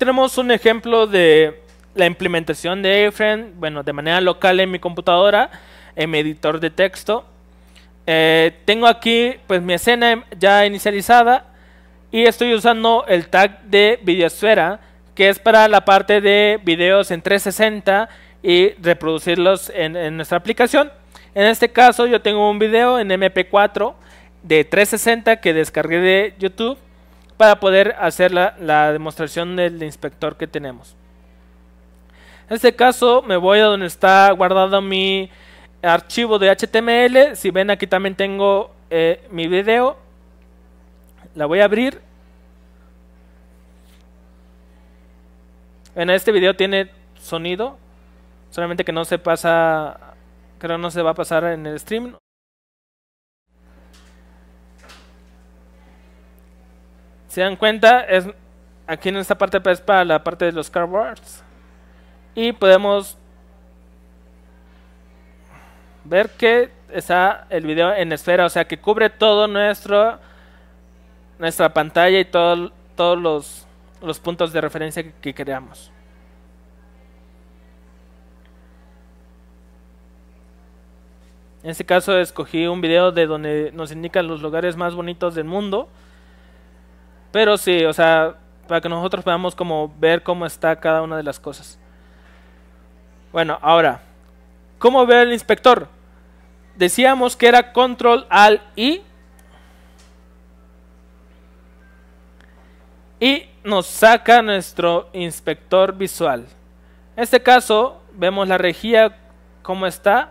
tenemos un ejemplo de la implementación de iframe, bueno, de manera local en mi computadora, en mi editor de texto. Eh, tengo aquí pues mi escena ya inicializada y estoy usando el tag de videosfera que es para la parte de videos en 360 y reproducirlos en, en nuestra aplicación. En este caso yo tengo un video en MP4 de 360 que descargué de YouTube para poder hacer la, demostración del inspector que tenemos. En este caso me voy a donde está guardado mi archivo de HTML. Si ven aquí también tengo eh, mi video. La voy a abrir. En este video tiene sonido. Solamente que no se pasa, creo no se va a pasar en el stream. se dan cuenta, es aquí en esta parte es pues, para la parte de los cardboards. Y podemos ver que está el video en esfera, o sea que cubre todo nuestro nuestra pantalla y todos los, puntos de referencia que, que creamos. En este caso escogí un video de donde nos indican los lugares más bonitos del mundo. Pero sí, o sea, para que nosotros podamos ver cómo está cada una de las cosas. Bueno, ahora, ¿cómo ve el inspector? Decíamos que era control al I. Y nos saca nuestro inspector visual. En este caso, vemos la regía cómo está.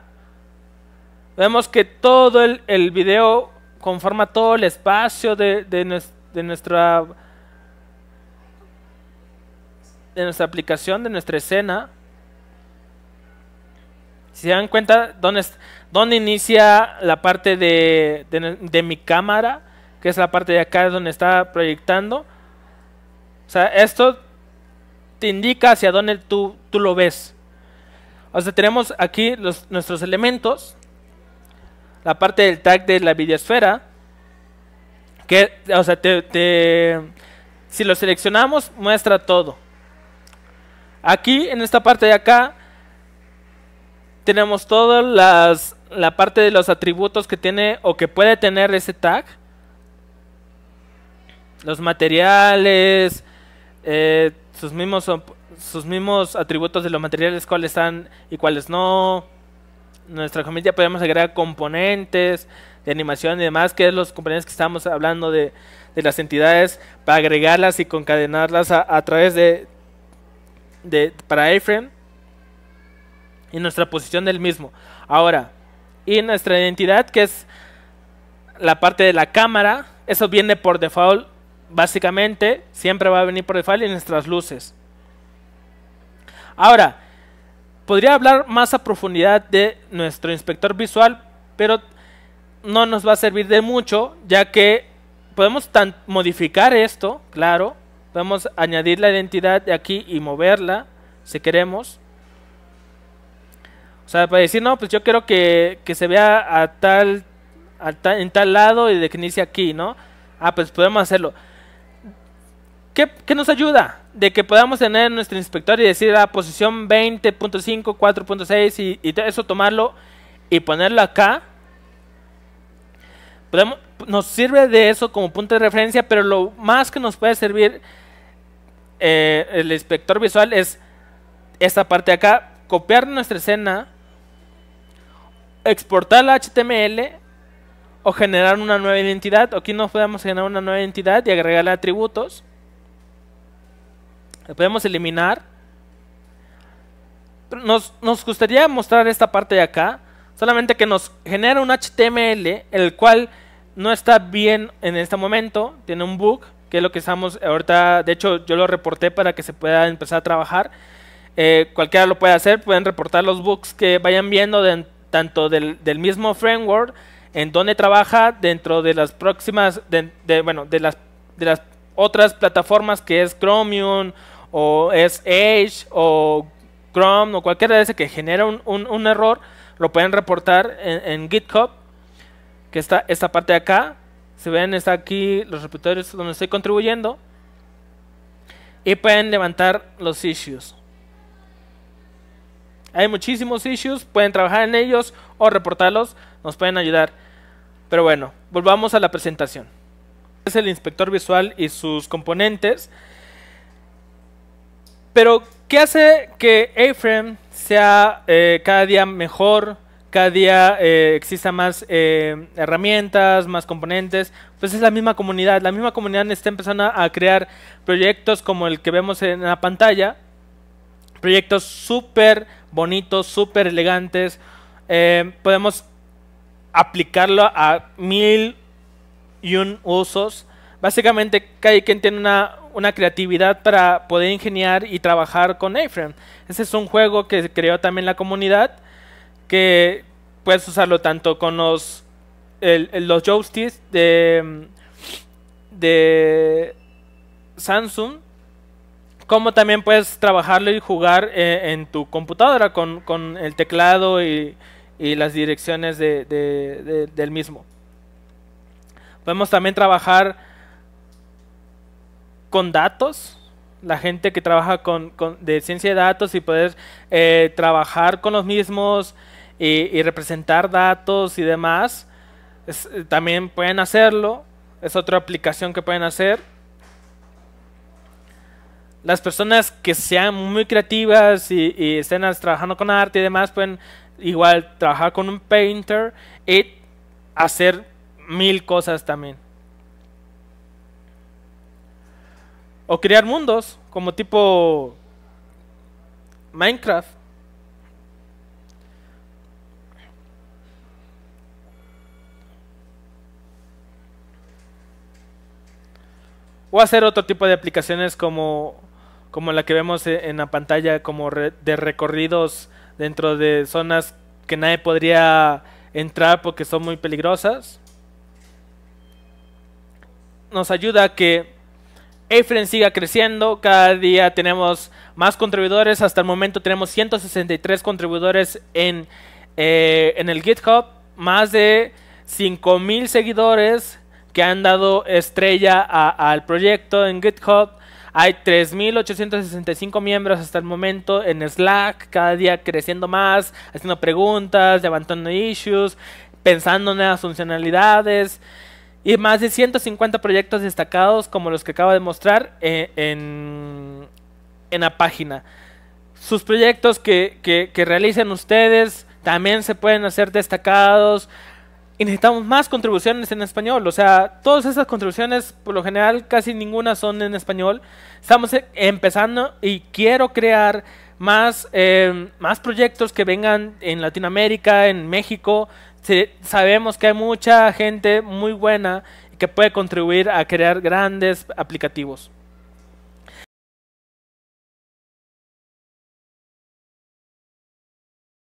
Vemos que todo el, el video conforma todo el espacio de, de nuestro de nuestra de nuestra aplicación, de nuestra escena. Si se dan cuenta, ¿dónde, dónde inicia la parte de, mi cámara? Que es la parte de acá donde está proyectando. O sea, esto te indica hacia dónde tú, tú lo ves. O sea, tenemos aquí los, nuestros elementos. La parte del tag de la videosfera. Que, o sea, te, si lo seleccionamos, muestra todo. Aquí, en esta parte de acá, tenemos toda las, la parte de los atributos que tiene o que puede tener ese tag. Los materiales, eh, sus, mismos, sus mismos atributos de los materiales, cuáles están y cuáles no. Nuestra comida podemos agregar componentes, de animación y demás, que es los componentes que estamos hablando de, las entidades, para agregarlas y concadenarlas a, través de, de para iframe y nuestra posición del mismo. Ahora, y nuestra identidad, que es la parte de la cámara, eso viene por default, básicamente, siempre va a venir por default y nuestras luces. Ahora, podría hablar más a profundidad de nuestro inspector visual, pero no nos va a servir de mucho, ya que podemos modificar esto, claro. Podemos añadir la identidad de aquí y moverla, si queremos. O sea, para decir, no, pues yo quiero que, se vea a tal, en tal lado y de aquí, ¿no? Ah, pues podemos hacerlo. ¿Qué, nos ayuda? De que podamos tener nuestro inspector y decir a ah, posición 20.5, 4.6 y, y eso tomarlo y ponerlo acá nos sirve de eso como punto de referencia, pero lo más que nos puede servir eh, el inspector visual es esta parte de acá, copiar nuestra escena, exportar a HTML o generar una nueva identidad. Aquí nos podemos generar una nueva identidad y agregarle atributos. Lo podemos eliminar. nos gustaría mostrar esta parte de acá solamente que nos genera un HTML, el cual no está bien en este momento, tiene un bug, que es lo que estamos ahorita, de hecho yo lo reporté para que se pueda empezar a trabajar, eh, cualquiera lo puede hacer, pueden reportar los bugs que vayan viendo tanto del, mismo framework, en donde trabaja dentro de las próximas, bueno, de las, de las otras plataformas que es Chromium o es Edge o Chrome o cualquiera de ese que genera un, un error, lo pueden reportar en, GitHub, que está esta parte de acá. Se ven, está aquí los repositorios donde estoy contribuyendo. Y pueden levantar los issues. Hay muchísimos issues, pueden trabajar en ellos o reportarlos, nos pueden ayudar. Pero bueno, volvamos a la presentación. Es el inspector visual y sus componentes. Pero, ¿qué hace que A-Frame sea eh, cada día mejor, cada día eh, exista más eh, herramientas, más componentes, pues es la misma comunidad. La misma comunidad está empezando a crear proyectos como el que vemos en la pantalla, proyectos súper bonitos, súper elegantes. podemos aplicarlo a mil y un usos. Básicamente, cada quien tiene una una creatividad para poder ingeniar y trabajar con a Ese es un juego que creó también la comunidad, que puedes usarlo tanto con los, los joysticks de, de Samsung, como también puedes trabajarlo y jugar eh, en tu computadora con, el teclado y, y las direcciones del mismo. Podemos también trabajar con datos, la gente que trabaja con, de ciencia de datos y poder eh, trabajar con los mismos y, representar datos y demás, eh, también pueden hacerlo. Es otra aplicación que pueden hacer. Las personas que sean muy creativas y, y estén trabajando con arte y demás pueden igual trabajar con un painter y hacer mil cosas también. O crear mundos, como tipo Minecraft. O hacer otro tipo de aplicaciones como, como la que vemos e, en la pantalla, como de recorridos dentro de zonas que nadie podría entrar porque son muy peligrosas. Nos ayuda a que Efren sigue creciendo, cada día tenemos más contribuidores, hasta el momento tenemos 163 contribuidores en, eh, en el GitHub, más de 5.000 seguidores que han dado estrella al proyecto en GitHub, hay 3.865 miembros hasta el momento en Slack, cada día creciendo más, haciendo preguntas, levantando issues, pensando en las funcionalidades y más de 150 proyectos destacados como los que acabo de mostrar eh, en, en, la página. Sus proyectos que, que, realicen ustedes también se pueden hacer destacados y necesitamos más contribuciones en español. O sea, todas esas contribuciones, por lo general, casi ninguna son en español. Estamos e, empezando y quiero crear más, eh, más proyectos que vengan en Latinoamérica, en México, sabemos que hay mucha gente muy buena que puede contribuir a crear grandes aplicativos.